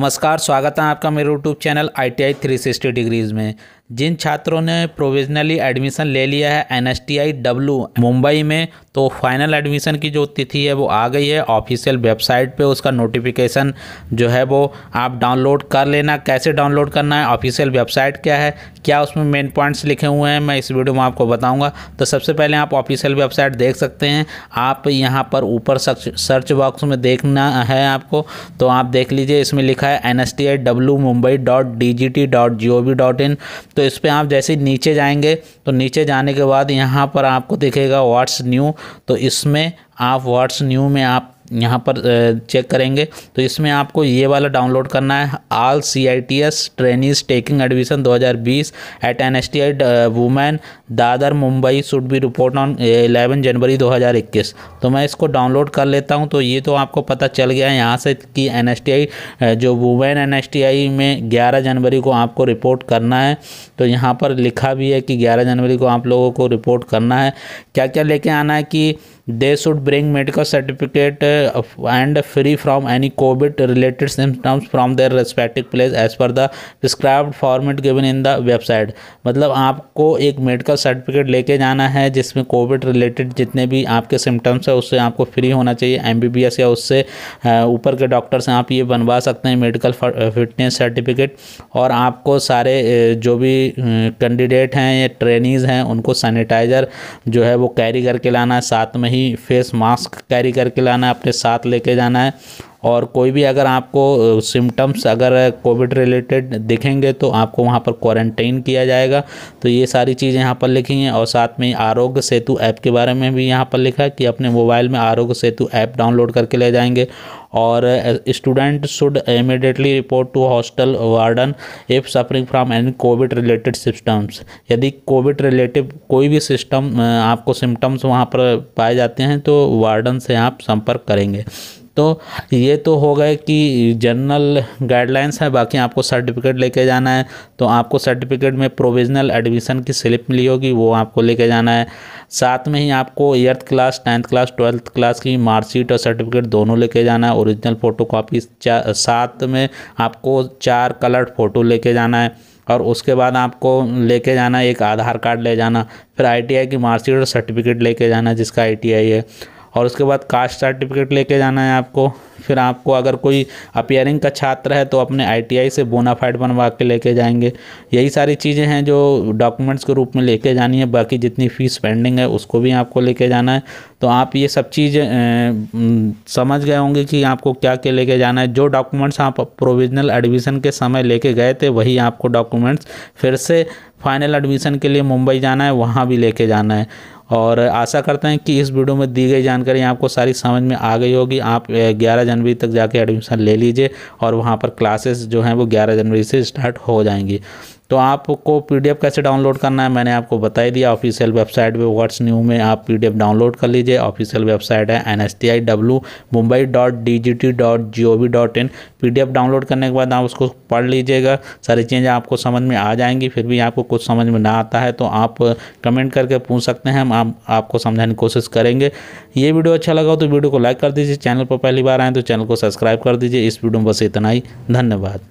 नमस्कार स्वागत है आपका मेरे YouTube channel I T I three sixty degrees में जिन छात्रों ने प्रोविजनली एडमिशन ले लिया है N S T I W Mumbai में तो फाइनल एडमिशन की जो तिथि है वो आ गई है ऑफिशियल वेबसाइट पे उसका नोटिफिकेशन जो है वो आप डाउनलोड कर लेना कैसे डाउनलोड करना है ऑफिशियल वेबसाइट क्या है क्या उसमें मेन पॉइंट्स लिखे हुए हैं मैं इस वीडियो में आपको बताऊँगा तो सबसे पहले आप ऑफिशियल वेबसाइट देख सकते हैं आप यहाँ पर ऊपर सर्च बॉक्स में देखना है आपको तो आप देख लीजिए इसमें लिखा है N S T I W Mumbai dot D G T dot G O V dot in तो इस पर आप जैसे नीचे जाएंगे तो नीचे जाने के बाद यहाँ पर आपको दिखेगा व्हाट्स न्यू तो इसमें आप व्हाट्स न्यू में आप यहाँ पर चेक करेंगे तो इसमें आपको ये वाला डाउनलोड करना है all C I T S trainees taking admission 2020 at N S T I women Dadar Mumbai should be report on 11 January 2021 तो मैं इसको डाउनलोड कर लेता हूँ तो ये तो आपको पता चल गया है यहाँ से कि एन एस टी आई जो women N S T I में ग्यारह जनवरी को आपको रिपोर्ट करना है तो यहाँ पर लिखा भी है कि ग्यारह जनवरी को आप लोगों को रिपोर्ट करना है क्या क्या लेके आना है कि they should bring medical certificate and free from any COVID related symptoms from their respective place as per the the format given in the website मतलब आपको एक मेडिकल सर्टिफिकेट लेके जाना है जिसमें कोविड रिलेटेड जितने भी आपके सिम्टम्स हैं उससे आपको फ्री होना चाहिए एस या उससे uh, ऊपर के डॉक्टर से आप ये बनवा सकते हैं मेडिकल फिटनेस सर्टिफिकेट और आपको सारे uh, जो भी कैंडिडेट uh, हैं या ट्रेनिज हैं उनको सैनिटाइज़र जो है वो कैरी करके लाना है साथ में ही ही फेस मास्क कैरी करके लाना है अपने साथ लेके जाना है और कोई भी अगर आपको सिम्टम्स अगर कोविड रिलेटेड दिखेंगे तो आपको वहाँ पर क्वारंटाइन किया जाएगा तो ये सारी चीज़ें यहाँ पर लिखी हैं और साथ में आरोग्य सेतु ऐप के बारे में भी यहाँ पर लिखा है कि अपने मोबाइल में आरोग्य सेतु ऐप डाउनलोड करके ले जाएंगे और student should immediately report to hostel warden if suffering from any COVID related systems यदि कोविड रिलेटिव कोई भी सिस्टम आपको सिम्टम्स वहाँ पर पाए जाते हैं तो वार्डन से आप संपर्क करेंगे तो ये तो हो गए कि जनरल गाइडलाइंस हैं बाकी आपको सर्टिफिकेट लेके जाना है तो आपको सर्टिफिकेट में प्रोविजनल एडमिशन की स्लिप मिली होगी वो आपको लेके जाना है साथ में ही आपको eighth class tenth class twelfth class की मार्कशीट और सर्टिफिकेट दोनों लेके जाना है ओरिजिनल फ़ोटो कापी साथ में आपको चार कलर्ड फ़ोटो लेके जाना है और उसके बाद आपको लेके जाना एक आधार कार्ड ले जाना फिर आईटीआई की मार्कशीट और सर्टिफिकेट लेके जाना जिसका आईटीआई है और उसके बाद कास्ट सर्टिफिकेट लेके जाना है आपको फिर आपको अगर कोई अपियरिंग का छात्र है तो अपने आईटीआई से बोनाफाइड बनवा के लेके जाएंगे यही सारी चीज़ें हैं जो डॉक्यूमेंट्स के रूप में लेके जानी है बाकी जितनी फ़ीस पेंडिंग है उसको भी आपको लेके जाना है तो आप ये सब चीज़ समझ गए होंगे कि आपको क्या क्या लेके जाना है जो डॉक्यूमेंट्स आप प्रोविजनल एडमिशन के समय लेके गए थे वही आपको डॉक्यूमेंट्स फिर से फाइनल एडमिशन के लिए मुंबई जाना है वहाँ भी लेके जाना है और आशा करते हैं कि इस वीडियो में दी गई जानकारी आपको सारी समझ में आ गई होगी आप 11 जनवरी तक जाके एडमिशन ले लीजिए और वहाँ पर क्लासेस जो हैं वो 11 जनवरी से स्टार्ट हो जाएंगी तो आपको पीडीएफ कैसे डाउनलोड करना है मैंने आपको बताई दिया ऑफिशियल वेबसाइट पे व्हाट्स न्यू में आप पीडीएफ डाउनलोड कर लीजिए ऑफिशियल वेबसाइट है N S T I W Mumbai dot D G T dot G O V dot in P D F download करने के बाद आप उसको पढ़ लीजिएगा सारी चीज़ें आपको समझ में आ जाएंगी फिर भी आपको कुछ समझ में ना आता है तो आप कमेंट करके पूछ सकते हैं हम आप, आपको समझाने की कोशिश करेंगे ये वीडियो अच्छा लगा हो तो वीडियो को लाइक कर दीजिए चैनल पर पहली बार आएँ तो चैनल को सब्सक्राइब कर दीजिए इस वीडियो में बस इतना ही धन्यवाद